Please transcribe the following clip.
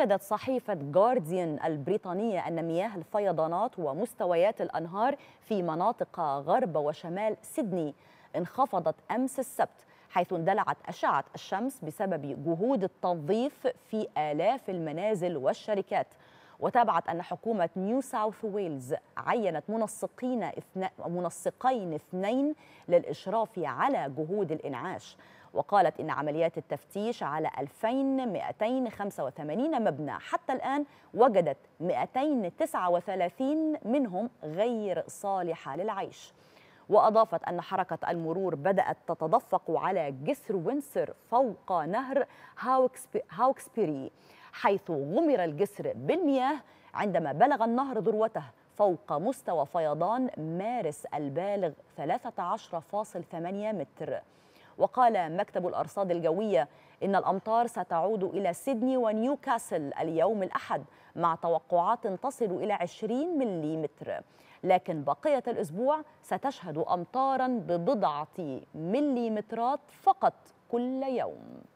أكدت صحيفة جارديان البريطانية أن مياه الفيضانات ومستويات الأنهار في مناطق غرب وشمال سيدني انخفضت أمس السبت حيث اندلعت أشعة الشمس بسبب جهود التنظيف في آلاف المنازل والشركات وتابعت أن حكومة نيو ساوث ويلز عينت منسقين اثنين منسقين اثنين للإشراف على جهود الإنعاش وقالت إن عمليات التفتيش على 2285 مبنى حتى الآن وجدت 239 منهم غير صالحة للعيش وأضافت أن حركة المرور بدأت تتدفق على جسر وينسر فوق نهر هاوكسبيري حيث غمر الجسر بالمياه عندما بلغ النهر ذروته فوق مستوى فيضان مارس البالغ 13.8 متر وقال مكتب الأرصاد الجوية إن الأمطار ستعود إلى سيدني ونيوكاسل اليوم الأحد مع توقعات تصل إلى 20 ملم لكن بقية الأسبوع ستشهد أمطارا ببضعة مليمترات فقط كل يوم